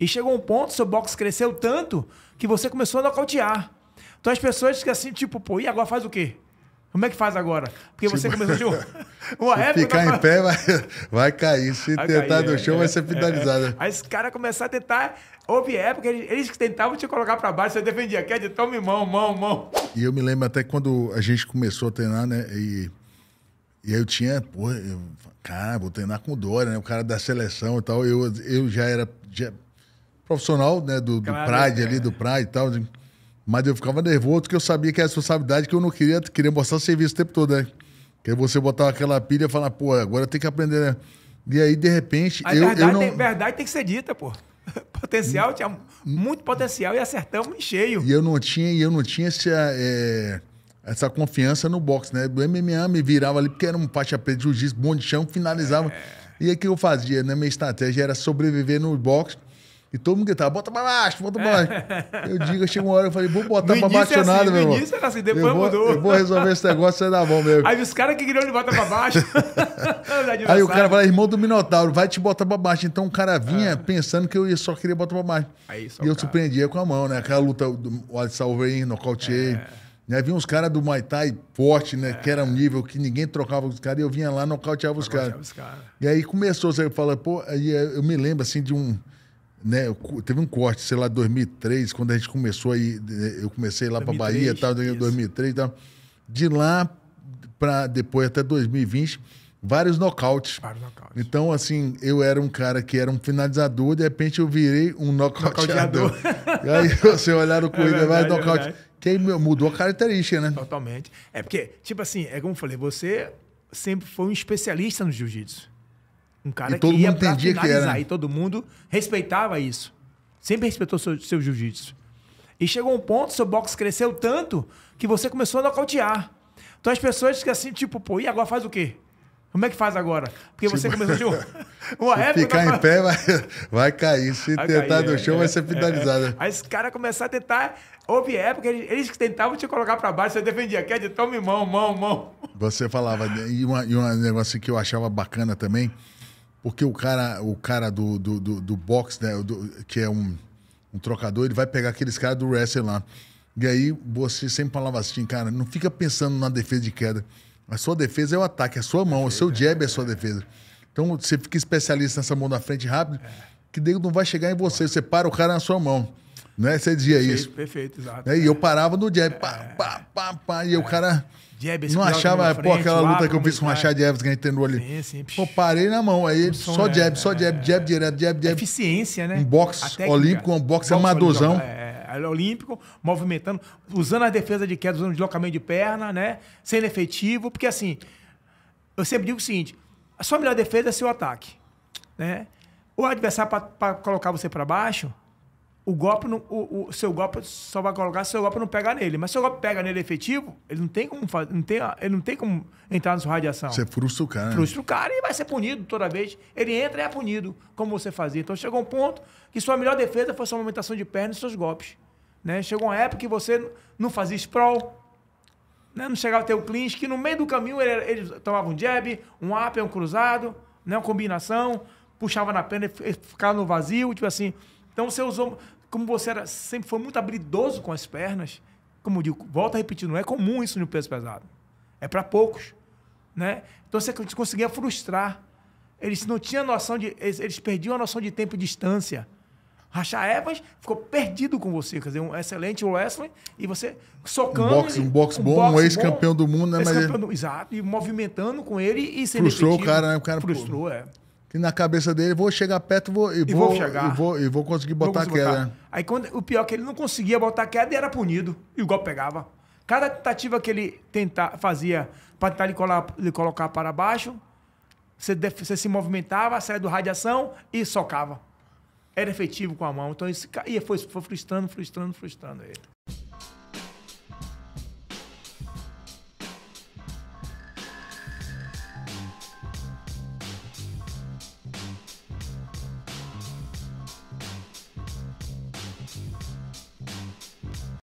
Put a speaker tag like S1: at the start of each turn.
S1: E chegou um ponto, seu box cresceu tanto que você começou a nocautear. Então as pessoas ficam assim, tipo, pô, e agora faz o quê? Como é que faz agora? Porque você começou de uma se época, ficar em pé,
S2: vai, vai cair. Se vai tentar cair, no chão, é, vai ser finalizado. É, é.
S1: Aí os caras começaram a tentar. Houve época, eles, que tentavam te colocar para baixo, você defendia, quer dizer, tome mão, mão, mão.
S2: E eu me lembro até quando a gente começou a treinar, né? E, e eu tinha, pô, eu, cara, vou treinar com o Dória, né? O cara da seleção e tal. Eu, eu já era. Já, profissional, né? Do, do claro, Pride é. ali, do Pride e tal. Mas eu ficava nervoso porque eu sabia que era a responsabilidade que eu não queria, queria mostrar serviço o tempo todo, né? Que aí é você botava aquela pilha e falava, pô, agora tem que aprender, né? E aí, de repente. A eu, verdade, eu não... tem,
S1: verdade tem que ser dita, pô. Potencial, tinha
S2: muito potencial e acertamos em cheio. E eu não tinha, eu não tinha essa, é, eh, eh, essa confiança no boxe, né? Do MMA me virava ali, porque era um faixa preta, jiu-jitsu, bom de chão, finalizava. É. E aí o que eu fazia, né? Minha estratégia era sobreviver no boxe e todo mundo gritava, bota pra baixo, bota pra baixo. É. Eu digo, eu chego uma hora, eu falei, vou botar no pra é baixo é assim, nada, meu irmão. No início era assim, depois eu vou, mudou. Eu vou resolver esse negócio, vai dar bom mesmo. Aí
S1: os caras que queriam ele botar pra baixo. Aí o cara
S2: fala, irmão do Minotauro, vai te botar pra baixo. Então o cara vinha é. pensando que eu só queria botar pra baixo. Aí, e eu cara. surpreendia com a mão, né? Aquela luta, do, salvei, nocauteei. É. Né? Vinha uns caras do Muay Thai forte, né? É. Que era um nível que ninguém trocava os caras. E eu vinha lá, nocauteava, nocauteava os caras. Cara. E aí começou, você fala, pô... Aí eu me lembro, assim, de um né, teve um corte, sei lá, 2003, quando a gente começou aí, eh, eu comecei lá para Bahia, tal, tá, 2003, tal. De lá para depois até 2020, vários nocautes. Vários nocautes. Então, assim, eu era um cara que era um finalizador, de repente eu virei um nocauteador. e aí você olhar o é vários nocautes. É que aí mudou a característica, né?
S1: Totalmente. É porque, tipo assim, é como eu falei, você sempre foi um especialista no jiu-jitsu. Um cara e todo que ia mundo entendia que era. E todo mundo respeitava isso. Sempre respeitou seu, seu jiu-jitsu. E chegou um ponto, seu boxe cresceu tanto que você começou a nocautear. Então as pessoas ficam assim, tipo, pô, e agora faz o quê? Como é que faz agora? Porque você começou a uma se época, ficar em
S2: pé, vai, vai cair. Se vai tentar cair, no é, chão, é, vai ser finalizado. É, é.
S1: Aí os caras começaram a tentar. Houve época, eles, que tentavam te colocar para baixo, você defendia. Quer de tome mão, mão, mão.
S2: Você falava. E, uma, e um negócio que eu achava bacana também porque o cara, o cara do, do, do, do boxe, né, do, que é um, um trocador, ele vai pegar aqueles caras do wrestling lá. E aí você sempre falava assim, cara, não fica pensando na defesa de queda. A sua defesa é o ataque, é a sua mão, o seu jab é a sua é. defesa. Então você fica especialista nessa mão da frente rápido, que nego não vai chegar em você. Você para o cara na sua mão é Você dizia perfeito, isso.
S1: Perfeito, exato. Né? E
S2: eu é. parava no jab, é, pá, pá, pá, e o é. cara
S1: jab, não achava, frente, pô, aquela luta lá, que eu fiz com o Machado
S2: de Evans, que a gente ali. Sim, sim. Pô, parei na mão, aí som, é- só jab, é, só jab, é, jab direto, jab, jab. Eficiência, né? Um box olímpico, um box, box amadorzão.
S1: Olímpico, é, olímpico, movimentando, usando a defesa de queda, usando deslocamento de perna, né? Sendo efetivo, porque assim, eu sempre digo o seguinte, a sua melhor defesa é seu ataque, né? O adversário para colocar você para baixo, o golpe não, o, o, seu golpe só vai colocar se o seu golpe não pega nele. Mas se o golpe pega nele efetivo, ele não tem como fazer, não tem, ele não tem como entrar na sua radiação. Você
S2: frustra o cara. Né? Frustra
S1: o cara e vai ser punido toda vez. Ele entra e é punido, como você fazia. Então chegou um ponto que sua melhor defesa foi sua movimentação de perna e seus golpes. Né? Chegou uma época que você não fazia sprawl, né? não chegava a ter o clinch, que no meio do caminho ele, ele tomava um jab, um up, um cruzado, né? uma combinação, puxava na perna e ficava no vazio, tipo assim. Então você usou como você era, sempre foi muito habilidoso com as pernas, como eu digo, volta a repetir, não é comum isso no peso pesado. É para poucos. Né? Então você conseguia frustrar. Eles não tinham noção de. Eles, eles perdiam a noção de tempo e distância. Racha Evans ficou perdido com você. Quer dizer, um excelente wrestling e você
S2: socando. Um boxe, um boxe um bom, boxe um ex-campeão do mundo, né? Mas... Do, exato, e movimentando com ele e se Frustrou o cara, né? O cara frustrou, pô, é que na cabeça dele, vou chegar perto vou, e, e vou, vou chegar. E vou, e vou conseguir botar conseguir queda. Botar.
S1: Aí quando, o pior é que ele não conseguia botar queda e era punido. E o golpe pegava. Cada tentativa que ele tenta, fazia para tentar lhe, lhe colocar para baixo, você, você se movimentava, saía do radiação e socava. Era efetivo com a mão. Então, isso e foi, foi frustrando, frustrando, frustrando ele.